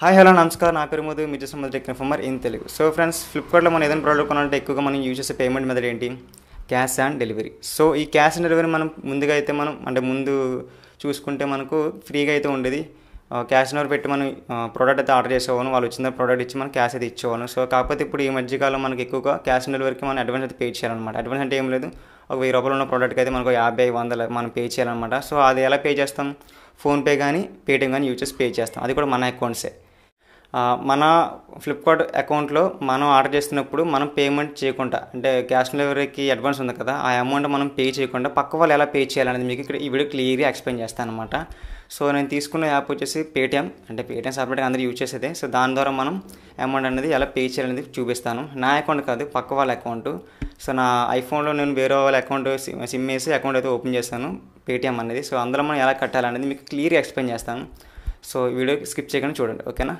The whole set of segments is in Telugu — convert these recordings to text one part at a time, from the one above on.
హాయ్ హలో నమస్కారం నా పేరు మోదు మీ చేసిన మొదటి ఫర్మర్ ఇన్ తెలుగు సో ఫ్రెండ్స్ ఫ్లిప్కార్ట్లో మనం ఏదైనా ప్రోడక్ట్ కొనాలంటే ఎక్కువగా మనం యూజ్ చేసే పేమెంట్ మెథడ్ ఏంటి క్యాష్ ఆన్ డెలివరీ సో ఈ క్యాష్ ఆన్ డెలివరీ మనం ముందుగా అయితే మనం అంటే ముందు చూసుకుంటే మనకు ఫ్రీగా అయితే ఉండేది క్యాష్ ఆన్ పెట్టి మనం ప్రోడక్ట్ అయితే ఆర్డర్ చేసేవాళ్ళం వాళ్ళు వచ్చిన ప్రోడక్ట్ ఇచ్చి మనం క్యాష్ అయితే ఇచ్చేవాళ్ళం సో కాకపోతే ఇప్పుడు ఈ మధ్యకాలం మనకి ఎక్కువగా క్యాష్ ఆన్ డెలివరీకి మనం అడ్వాన్స్ అయితే పే చేయాలన్నమాట అడ్వాన్స్ అంటే ఏం లేదు ఒక వెయ్యి రూపాయలు ఉన్న ప్రోడక్ట్కి అయితే మనకు యాభై వందలు మనం పే చేయాలన్నమాట సో అది ఎలా పే చేస్తాం ఫోన్పే కానీ పేటిఎం కానీ యూజ్ చేసి పే చేస్తాం అది కూడా మన అకౌంట్సే మన ఫ్లిప్కార్ట్ అకౌంట్లో మనం ఆర్డర్ చేస్తున్నప్పుడు మనం పేమెంట్ చేయకుండా అంటే క్యాష్ డెలివరీకి అడ్వాన్స్ ఉంది కదా ఆ అమౌంట్ మనం పే చేయకుండా పక్క వాళ్ళు ఎలా పే చేయాలనేది మీకు ఇక్కడ ఈ వీడియో క్లియర్గా ఎక్స్ప్లెయిన్ చేస్తాను అనమాట సో నేను తీసుకున్న యాప్ వచ్చేసి పేటిఎం అంటే పేటిఎం సపరేట్గా అందరూ యూజ్ చేసేదే సో దాని ద్వారా మనం అమౌంట్ అనేది ఎలా పే చేయాలనేది చూపిస్తాను నా అకౌంట్ కాదు పక్క వాళ్ళ అకౌంట్ సో నా ఐఫోన్లో నేను వేరే వాళ్ళ అకౌంట్ సిమ్ వేసి అకౌంట్ అయితే ఓపెన్ చేస్తాను పేటిఎం అనేది సో అందులో మనం ఎలా కట్టాలనేది మీకు క్లియర్గా ఎక్స్ప్లెయిన్ చేస్తాను సో వీడియో స్కిప్ చేయకుండా చూడండి ఓకేనా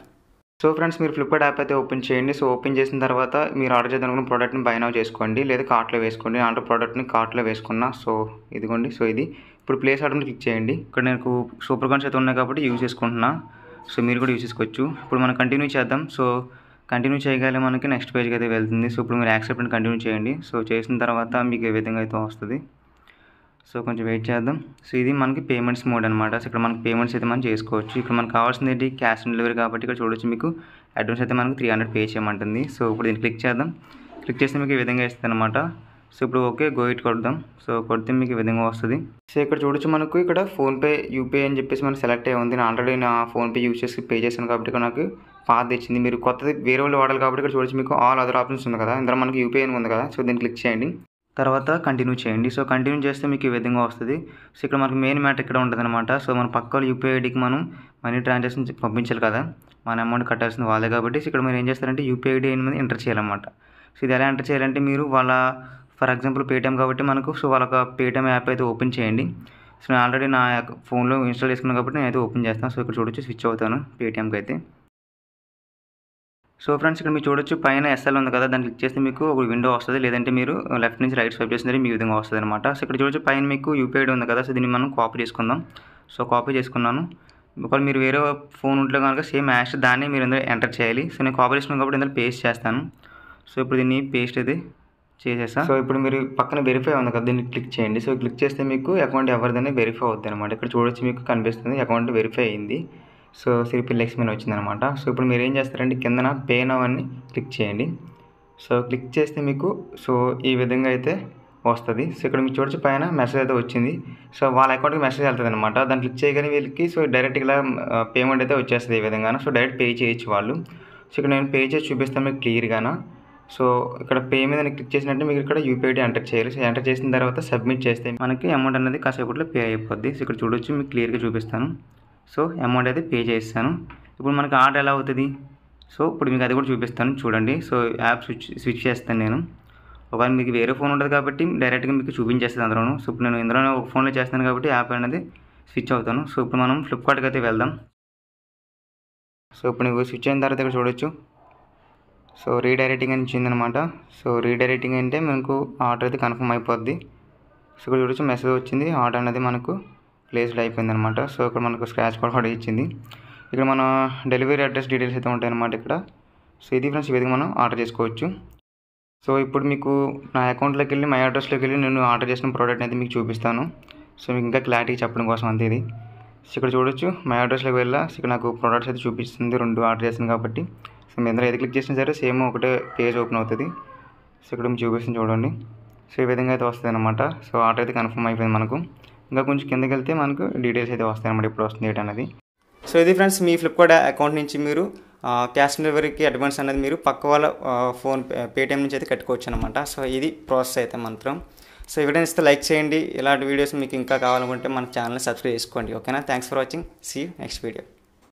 సో ఫ్రెండ్స్ మీరు ఫ్లిప్కార్ట్ యాప్ అయితే ఓపెన్ చేయండి సో ఓపెన్ చేసిన తర్వాత మీరు ఆర్డర్ చేద్దాం అనుకున్న ప్రోడక్ట్ని బై నౌ చేసుకోండి లేదా కార్ట్లో వేసుకోండి ఆర్డర్ ప్రోడక్ట్ని కార్ట్లో వేసుకున్నా సో ఇదిగోండి సో ఇది ఇప్పుడు ప్లేస్ ఆర్డర్ని క్లిక్ చేయండి ఇక్కడ నాకు సూపర్ కాన్స్ అయితే ఉన్నాయి కాబట్టి యూజ్ చేసుకుంటున్నా సో మీరు కూడా యూజ్ చేసుకోవచ్చు ఇప్పుడు మనం కంటిన్యూ చేద్దాం సో కంటిన్యూ చేయగలిగే మనకి నెక్స్ట్ పేజ్కి అయితే వెళ్తుంది సో ఇప్పుడు మీరు యాక్సెప్ట్ని కంటిన్యూ చేయండి సో చేసిన తర్వాత మీకు ఏ విధంగా అయితే వస్తుంది సో కొంచెం వెయిట్ చేద్దాం సో ఇది మనకి పేమెంట్స్ మోడ్ అనమాట సో ఇక్కడ మనకి పేమెంట్స్ అయితే మనం చేసుకోవచ్చు ఇక్కడ మనకు కావాల్సింది ఏంటి క్యాష్ ఆన్ డెలివరీ కాబట్టి ఇక్కడ చూడొచ్చు మీకు అడ్వాన్స్ అయితే మనకు త్రీ హండ్రెడ్ పే చేయమంటుంది సో ఇప్పుడు దీన్ని క్లిక్ చేద్దాం క్లిక్ చేస్తే మీకు ఈ విధంగా ఇస్తుంది అనమాట సో ఇప్పుడు ఓకే గో ఇట్ కొడదాం సో కొడితే మీకు ఈ విధంగా వస్తుంది సో ఇక్కడ చూడొచ్చు మనకు ఇక్కడ ఫోన్పే యూపీఐ అని చెప్పేసి మనం సెలెక్ట్ అయ్యి ఉంది నేను ఆల్రెడీ నా ఫోన్పే యూస్ చేసి పే చేశాను కాబట్టి నాకు పాత ఇచ్చింది మీరు కొత్తది వేరే వాళ్ళు వాడాలి కాబట్టి ఇక్కడ చూడొచ్చు మీకు ఆల్ అదర్ ఆప్షన్స్ ఉంది కదా ఇందులో మనకి యూపీఐ ఉంది కదా సో దీన్ని క్లిక్ చేయండి తర్వాత కంటిన్యూ చేయండి సో కంటిన్యూ చేస్తే మీకు ఈ విధంగా వస్తుంది సో ఇక్కడ మనకి మెయిన్ మ్యాటర్ ఇక్కడ ఉంటుంది అనమాట సో మన పక్క యూపీఐ ఐడికి మనం మనీ ట్రాన్సాక్షన్ పంపించాలి కదా మన అమౌంట్ కట్టాల్సింది వాళ్ళే కాబట్టి ఇక్కడ మీరు ఏం చేస్తారంటే యూపీఐ ఐడి అనేది ఎంటర్ చేయాలన్నమాట సో ఇది ఎలా ఎంటర్ చేయాలంటే మీరు వాళ్ళ ఫర్ ఎగ్జాంపుల్ పేటీఎం కాబట్టి మనకు సో వాళ్ళ పేటిఎం యాప్ అయితే ఓపెన్ చేయండి సో నేను ఆల్రెడీ నా ఫోన్లో ఇన్స్టాల్ చేసుకున్నాను కాబట్టి నేను అయితే ఓపెన్ చేస్తాను సో ఇక్కడ చూడొచ్చు స్విచ్ అవుతాను పేటీఎంకి అయితే సో ఫ్రెండ్స్ ఇక్కడ మీరు చూడొచ్చు పైన ఎస్ఎల్ ఉంది కదా దాన్ని క్లిక్ చేస్తే మీకు ఒక విండో వస్తుంది లేదంటే మీరు లెఫ్ట్ నుంచి రైట్ స్వైప్ చేసినది మీ విధంగా వస్తుంది అనమాట సో ఇక్కడ చూడొచ్చు పైన మీకు యూపీఐ ఉంది కదా సో దీన్ని మనం కాపీ చేసుకుందాం సో కాపీ చేసుకున్నాను ఒకవేళ మీరు వేరే ఫోన్ ఉంటే కనుక సేమ్ యాష్ దాన్ని మీరు ఇందులో ఎంటర్ చేయాలి సో నేను కాపీ చేసుకున్నాను కాబట్టి ఇందులో పేస్ట్ చేస్తాను సో ఇప్పుడు దీన్ని పేస్ట్ అయితే చేసేసా సో ఇప్పుడు మీరు పక్కన వెరిఫై ఉంది కదా దీన్ని క్లిక్ చేయండి సో క్లిక్ చేస్తే మీకు అకౌంట్ ఎవరిదైనా వెరిఫై అవుతుంది అనమాట ఇక్కడ చూడొచ్చు మీకు కనిపిస్తుంది అకౌంట్ వెరిఫై అయింది సో సిరిపి లక్ష్మణ్ వచ్చిందనమాట సో ఇప్పుడు మీరు ఏం చేస్తారంటే కిందన పే నవ్ అని క్లిక్ చేయండి సో క్లిక్ చేస్తే మీకు సో ఈ విధంగా అయితే వస్తుంది సో ఇక్కడ మీకు చూడొచ్చు పైన మెసేజ్ అయితే వచ్చింది సో వాళ్ళ అకౌంట్కి మెసేజ్ వెళ్తుంది అనమాట దాన్ని క్లిక్ చేయగానే వీళ్ళకి సో డైరెక్ట్ ఇలా పేమెంట్ అయితే వచ్చేస్తుంది ఈ విధంగా సో డైరెక్ట్ పే చేయొచ్చు వాళ్ళు సో ఇక్కడ నేను పే చేసి చూపిస్తాను మీకు క్లియర్గానా సో ఇక్కడ పే మీద క్లిక్ చేసినట్టు మీకు ఇక్కడ యూపీఐడి ఎంటర్ చేయాలి సో ఎంటర్ చేసిన తర్వాత సబ్మిట్ చేస్తే మనకి అమౌంట్ అనేది కాసేపట్లో పే అయిపోద్ది సో ఇక్కడ చూడొచ్చు మీకు క్లియర్గా చూపిస్తాను సో అమౌంట్ అయితే పే చేస్తాను ఇప్పుడు మనకు ఆర్డర్ ఎలా అవుతుంది సో ఇప్పుడు మీకు అది కూడా చూపిస్తాను చూడండి సో యాప్ స్విచ్ స్విచ్ చేస్తాను నేను ఒకవేళ మీకు వేరే ఫోన్ ఉంటుంది కాబట్టి డైరెక్ట్గా మీకు చూపించేస్తుంది అందులోను సో ఇప్పుడు నేను ఇందులోనే ఒక ఫోన్లో చేస్తాను కాబట్టి యాప్ అనేది స్విచ్ అవుతాను సో ఇప్పుడు మనం ఫ్లిప్కార్ట్కి అయితే వెళ్దాం సో ఇప్పుడు నీకు స్విచ్ అయిన తర్వాత ఇక్కడ చూడొచ్చు సో రీడైరెక్టింగ్ అని అనమాట సో రీడైరెక్టింగ్ అంటే మనకు ఆర్డర్ అయితే కన్ఫర్మ్ అయిపోద్ది సో ఇక్కడ చూడొచ్చు మెసేజ్ వచ్చింది ఆర్డర్ అనేది మనకు ప్లేస్డ్ అయిపోయిందనమాట సో ఇక్కడ మనకు స్క్రాచ్ కార్డ్ కూడా ఇచ్చింది ఇక్కడ మన డెలివరీ అడ్రస్ డీటెయిల్స్ అయితే ఉంటాయన్నమాట ఇక్కడ సో ఇది ఫ్రెండ్స్ ఈ విధంగా మనం ఆర్డర్ చేసుకోవచ్చు సో ఇప్పుడు మీకు నా అకౌంట్లోకి వెళ్ళి మై అడ్రస్లోకి వెళ్ళి నేను ఆర్డర్ చేసిన ప్రోడక్ట్ అయితే మీకు చూపిస్తాను సో మీకు ఇంకా క్లారిటీ చెప్పడం కోసం అంతే ఇది సో ఇక్కడ చూడొచ్చు మై అడ్రస్లోకి వెళ్ళా ఇక్కడ నాకు ప్రోడక్ట్స్ అయితే చూపిస్తుంది రెండు ఆర్డర్ చేసింది కాబట్టి సో మీ అందరూ ఏది క్లిక్ చేసినా సరే సేమ్ ఒకటే పేజ్ ఓపెన్ అవుతుంది సో ఇక్కడ మీకు చూపిస్తుంది చూడండి సో ఈ విధంగా అయితే వస్తుంది అనమాట సో ఆర్డర్ అయితే కన్ఫర్మ్ అయిపోయింది మనకు ఇంకా కొంచెం కిందకి వెళ్తే మనకు డీటెయిల్స్ అయితే వస్తాయి అనమాట ఇప్పుడు వస్తుంది ఏంటి అనేది సో ఇది ఫ్రెండ్స్ మీ ఫ్లిప్కార్ట్ అకౌంట్ నుంచి మీరు క్యాష్ డెలివరీకి అడ్వాన్స్ అనేది మీరు పక్క వాళ్ళ ఫోన్ పేటిఎం నుంచి అయితే కట్టుకోవచ్చు అనమాట సో ఇది ప్రాసెస్ అయితే మాత్రం సో ఎవిడెన్స్ ఇస్తే లైక్ చేయండి ఇలాంటి వీడియోస్ మీకు ఇంకా కావాలనుకుంటే మన ఛానల్ని సబ్స్క్రైబ్ చేసుకోండి ఓకేనా thanks for watching see next video